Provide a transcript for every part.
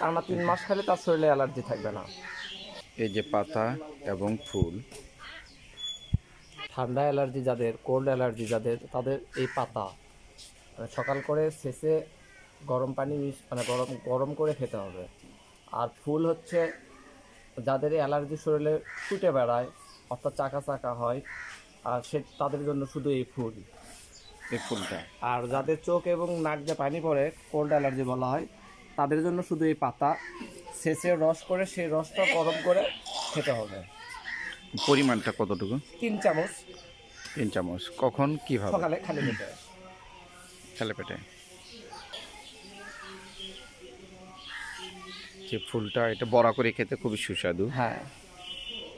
টানা তিন মাস খেলে তার শরীরে অ্যালার্জি থাকবে না এই যে পাতা এবং ফুল ঠান্ডা অ্যালার্জি যাদের কোল্ড অ্যালার্জি যাদের তাদের এই পাতা মানে সকাল করে শেষে গরম পানি মিশ মানে গরম গরম করে খেতে হবে আর ফুল হচ্ছে যাদের অ্যালার্জি শরীরে ফুটে বেড়ায় অর্থাৎ চাকা চাকা হয় আর সে তাদের জন্য শুধু এই ফুল এই ফুলটা আর যাদের চোখ এবং নাক যে পানি পড়ে কোল্ড অ্যালার্জি বলা হয় তাদের জন্য শুধু এই পাতা সেচে রস করে সেই রসটা গরম করে খেতে হবে পরিমাণটা কতটুকু তিন চামচ তিন চামচ কখন কীভাবে সকালে খালি পেটে খালি পেটে যে ফুলটা এটা বড়া করে খেতে খুবই সুস্বাদু হ্যাঁ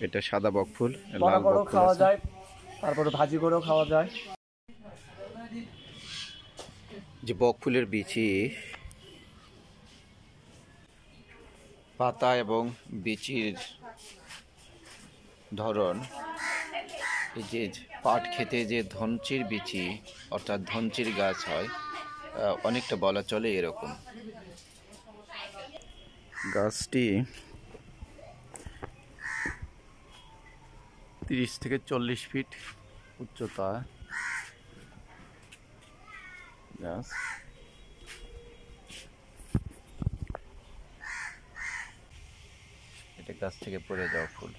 এটা সাদা বক ফুল লাল বক খাওয়া যায় তারপরে ভাজি করেও খাওয়া যায় যে বক ফুলের বিচি পাতা এবং বিচির ধরন এই যে পাট খেতে যে ধনচির বিচি অর্থাৎ ধনচির গাছ হয় অনেকটা বলা চলে এরকম গাছটি তিরিশ থেকে চল্লিশ ফিট উচ্চতা গাছ গাছ থেকে পড়ে যাওয়া ফুল